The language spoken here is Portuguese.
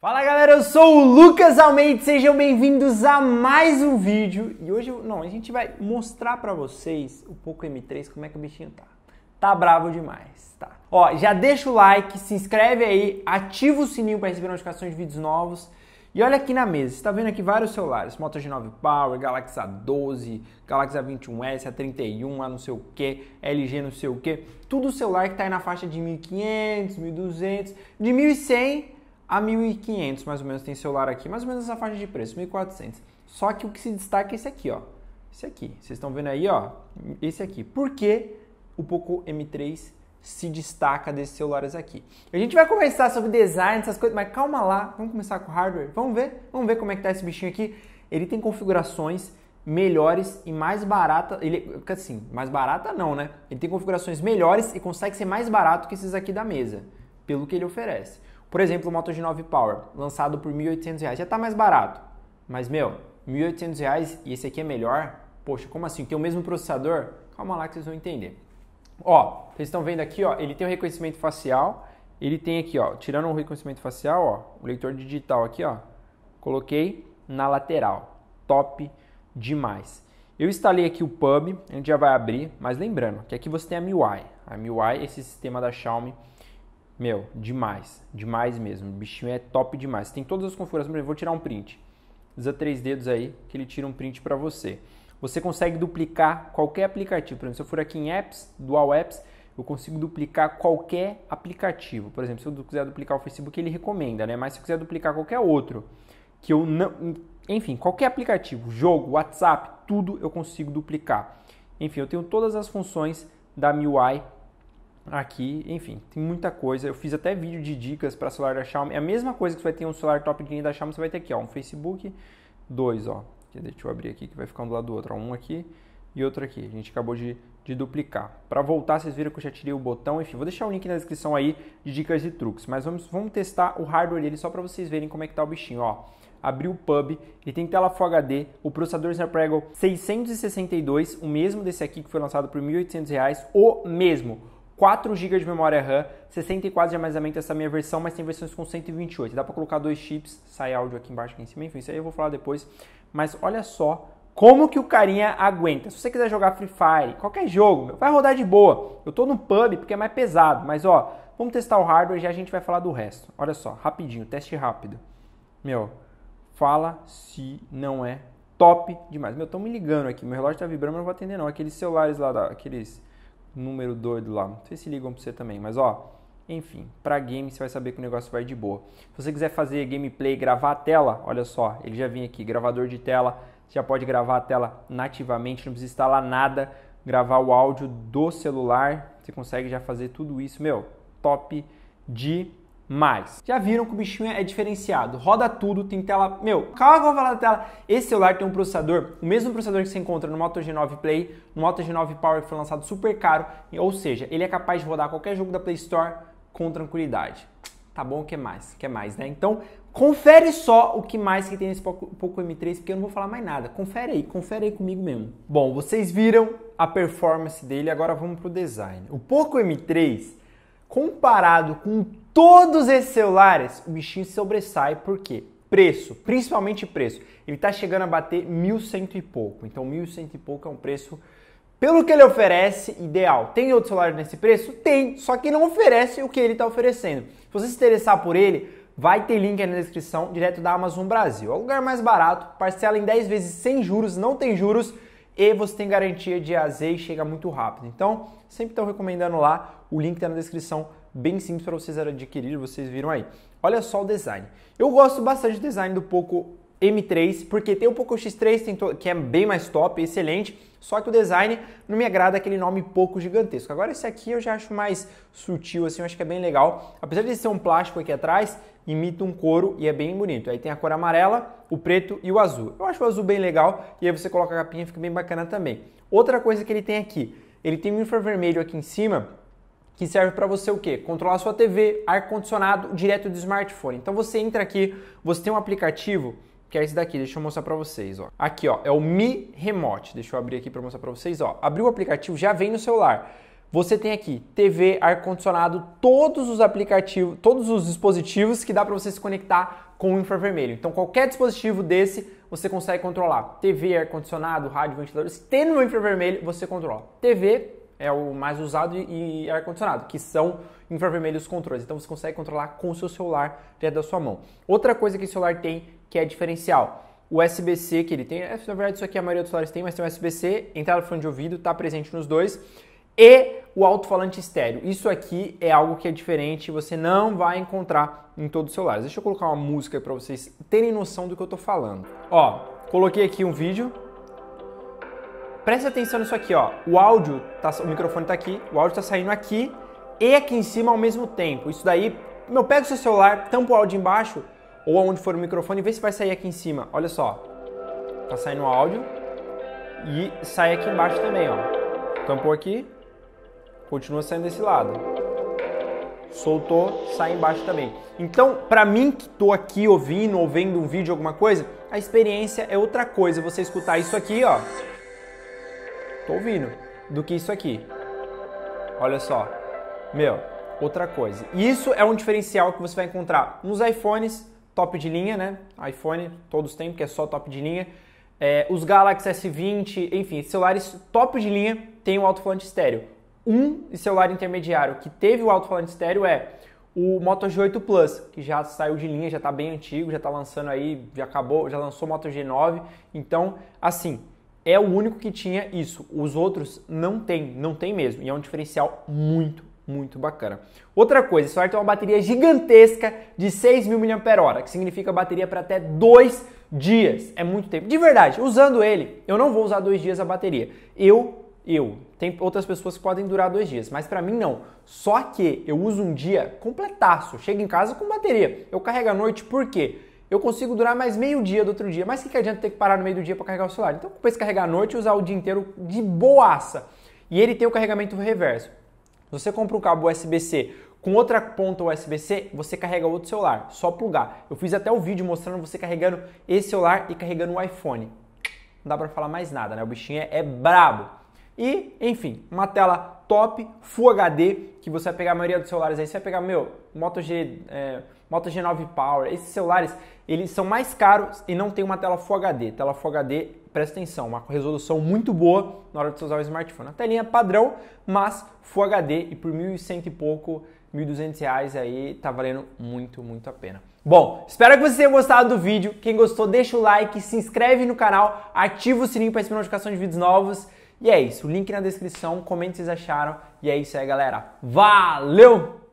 Fala galera, eu sou o Lucas Almeida, sejam bem-vindos a mais um vídeo. E hoje, não, a gente vai mostrar para vocês o Poco M3 como é que o bichinho tá. Tá bravo demais, tá? Ó, já deixa o like, se inscreve aí, ativa o sininho para receber notificações de vídeos novos. E olha aqui na mesa, você tá vendo aqui vários celulares, Moto G9 Power, Galaxy A12, Galaxy A21s, A31, a não sei o que, LG não sei o que, tudo celular que tá aí na faixa de 1500, 1200, de 1100 a 1.500 mais ou menos tem celular aqui, mais ou menos essa faixa de preço, 1.400. Só que o que se destaca é esse aqui, ó. Esse aqui. Vocês estão vendo aí, ó? Esse aqui. Por que o Poco M3 se destaca desses celulares aqui. A gente vai conversar sobre design, essas coisas, mas calma lá, vamos começar com hardware. Vamos ver, vamos ver como é que tá esse bichinho aqui. Ele tem configurações melhores e mais barata, ele assim, mais barata não, né? Ele tem configurações melhores e consegue ser mais barato que esses aqui da mesa, pelo que ele oferece. Por exemplo, o Moto G9 Power, lançado por R$ 1.800, já está mais barato. Mas, meu, R$ 1.800 e esse aqui é melhor? Poxa, como assim? Tem o mesmo processador? Calma lá que vocês vão entender. Ó, vocês estão vendo aqui, ó, ele tem o um reconhecimento facial, ele tem aqui, ó, tirando o reconhecimento facial, ó, o leitor digital aqui, ó, coloquei na lateral. Top demais. Eu instalei aqui o Pub, a gente já vai abrir, mas lembrando que aqui você tem a MIUI. A MIUI esse sistema da Xiaomi meu, demais. Demais mesmo. O bichinho é top demais. Tem todas as configurações. vou tirar um print. Usa três dedos aí que ele tira um print para você. Você consegue duplicar qualquer aplicativo. Por exemplo, se eu for aqui em Apps, Dual Apps, eu consigo duplicar qualquer aplicativo. Por exemplo, se eu quiser duplicar o Facebook, ele recomenda, né? Mas se eu quiser duplicar qualquer outro, que eu não. Enfim, qualquer aplicativo, jogo, WhatsApp, tudo eu consigo duplicar. Enfim, eu tenho todas as funções da MIUI aqui, enfim, tem muita coisa. Eu fiz até vídeo de dicas para celular da Xiaomi. É a mesma coisa que você vai ter um celular top de linha da Xiaomi, você vai ter aqui, ó, um Facebook, dois, ó. Deixa eu abrir aqui que vai ficar um do lado do outro, um aqui e outro aqui. A gente acabou de, de duplicar. Para voltar, vocês viram que eu já tirei o botão, enfim, vou deixar o link na descrição aí de dicas e truques, mas vamos, vamos testar o hardware dele só para vocês verem como é que tá o bichinho, ó abriu o Pub, ele tem tela Full HD, o processador Snapdragon 662, o mesmo desse aqui que foi lançado por R$ 1.800, o mesmo. 4 GB de memória RAM, 64 de armazenamento, essa é a minha versão, mas tem versões com 128. Dá para colocar dois chips, sai áudio aqui embaixo, aqui em cima, enfim, isso aí eu vou falar depois. Mas olha só como que o carinha aguenta. Se você quiser jogar Free Fire, qualquer jogo, meu, vai rodar de boa. Eu tô no pub porque é mais pesado, mas ó, vamos testar o hardware e já a gente vai falar do resto. Olha só, rapidinho, teste rápido. Meu, fala se não é top demais. Meu, estão me ligando aqui, meu relógio tá vibrando, mas não vou atender não. Aqueles celulares lá, da, aqueles número doido lá. Não sei se ligam pra você também, mas ó. Enfim, para game você vai saber que o negócio vai de boa. Se você quiser fazer gameplay, gravar a tela, olha só, ele já vem aqui, gravador de tela, você já pode gravar a tela nativamente, não precisa instalar nada, gravar o áudio do celular, você consegue já fazer tudo isso, meu, top de mais. Já viram que o bichinho é diferenciado, roda tudo, tem tela. Meu, calma que eu vou falar da tela. Esse celular tem um processador, o mesmo processador que você encontra no Moto G9 Play, no Moto G9 Power que foi lançado super caro, ou seja, ele é capaz de rodar qualquer jogo da Play Store com tranquilidade. Tá bom, o que mais? O que mais, né? Então, confere só o que mais que tem nesse Poco, Poco M3, porque eu não vou falar mais nada. Confere aí, confere aí comigo mesmo. Bom, vocês viram a performance dele, agora vamos pro design. O Poco M3, comparado com todos esses celulares, o bichinho sobressai por quê? Preço, principalmente preço. Ele está chegando a bater mil cento e pouco. Então mil cento e pouco é um preço pelo que ele oferece, ideal. Tem outro celular nesse preço? Tem, só que não oferece o que ele está oferecendo. Se você se interessar por ele, vai ter link aí na descrição, direto da Amazon Brasil. É o lugar mais barato, parcela em 10 vezes sem juros, não tem juros e você tem garantia de AZ e chega muito rápido. Então, sempre estão recomendando lá, o link está na descrição bem simples para vocês adquirir, vocês viram aí. Olha só o design. Eu gosto bastante do design do Poco M3, porque tem o Poco X3, que é bem mais top, excelente, só que o design não me agrada aquele nome pouco gigantesco. Agora esse aqui eu já acho mais sutil, assim, eu acho que é bem legal. Apesar de ser um plástico aqui atrás, imita um couro e é bem bonito. Aí tem a cor amarela, o preto e o azul. Eu acho o azul bem legal e aí você coloca a capinha, fica bem bacana também. Outra coisa que ele tem aqui, ele tem um infravermelho aqui em cima, que serve para você o quê? Controlar sua TV, ar-condicionado direto do smartphone. Então você entra aqui, você tem um aplicativo que é esse daqui, deixa eu mostrar para vocês, ó. Aqui, ó, é o Mi Remote. Deixa eu abrir aqui para mostrar para vocês, ó. Abriu o aplicativo, já vem no celular. Você tem aqui TV, ar condicionado, todos os aplicativos, todos os dispositivos que dá para você se conectar com o infravermelho. Então qualquer dispositivo desse você consegue controlar. TV, ar condicionado, rádio, se tem no infravermelho você controla. TV é o mais usado e ar-condicionado, que são infravermelhos controles. Então você consegue controlar com o seu celular direto da sua mão. Outra coisa que o celular tem que é diferencial. O USB-C que ele tem, é, na verdade isso aqui a maioria dos celulares tem, mas tem o USB-C, entrada fone de ouvido, está presente nos dois, e o alto-falante estéreo. Isso aqui é algo que é diferente, você não vai encontrar em todos os celulares. Deixa eu colocar uma música para vocês terem noção do que eu estou falando. Ó, coloquei aqui um vídeo preste atenção nisso aqui, ó. O áudio, tá, o microfone tá aqui, o áudio tá saindo aqui e aqui em cima ao mesmo tempo. Isso daí, meu, pega o seu celular, tampa o áudio embaixo ou aonde for o microfone e vê se vai sair aqui em cima. Olha só. Tá saindo o áudio e sai aqui embaixo também, ó. Tampou aqui, continua saindo desse lado. Soltou, sai embaixo também. Então, para mim que tô aqui ouvindo ou vendo um vídeo, alguma coisa, a experiência é outra coisa. Você escutar isso aqui, ó tô ouvindo, do que isso aqui. Olha só. Meu, outra coisa. Isso é um diferencial que você vai encontrar nos iPhones top de linha, né? iPhone todos têm, porque é só top de linha. É, os Galaxy S20, enfim, celulares top de linha tem o alto-falante estéreo. Um celular intermediário que teve o alto-falante estéreo é o Moto G8 Plus, que já saiu de linha, já está bem antigo, já está lançando aí, já acabou, já lançou o Moto G9. Então, assim, é o único que tinha isso. Os outros não tem, não tem mesmo. E é um diferencial muito, muito bacana. Outra coisa, esse celular tem uma bateria gigantesca de 6.000 mAh, que significa bateria para até dois dias. É muito tempo. De verdade, usando ele, eu não vou usar dois dias a bateria. Eu, eu, tem outras pessoas que podem durar dois dias, mas para mim não. Só que eu uso um dia completaço. Chego em casa com bateria. Eu carrego à noite por quê? eu consigo durar mais meio dia do outro dia. Mas o que, que adianta ter que parar no meio do dia para carregar o celular? Então, depois carregar à noite e usar o dia inteiro de boaça. E ele tem o carregamento reverso. Você compra um cabo USB-C com outra ponta USB-C, você carrega outro celular, só plugar. Eu fiz até o um vídeo mostrando você carregando esse celular e carregando o um iPhone. Não dá para falar mais nada, né? O bichinho é, é brabo. E, enfim, uma tela top Full HD que você vai pegar a maioria dos celulares aí, você vai pegar, meu, Moto G, é, Moto G9 Power, esses celulares, eles são mais caros e não tem uma tela Full HD. Tela Full HD, presta atenção, uma resolução muito boa na hora de você usar o smartphone. A telinha padrão, mas Full HD e por 1.100 e pouco, 1.200 reais aí, tá valendo muito, muito a pena. Bom, espero que vocês tenham gostado do vídeo. Quem gostou, deixa o like, se inscreve no canal, ativa o sininho para receber notificação de vídeos novos. E é isso, o link na descrição, comente se vocês acharam. E é isso aí, galera. Valeu!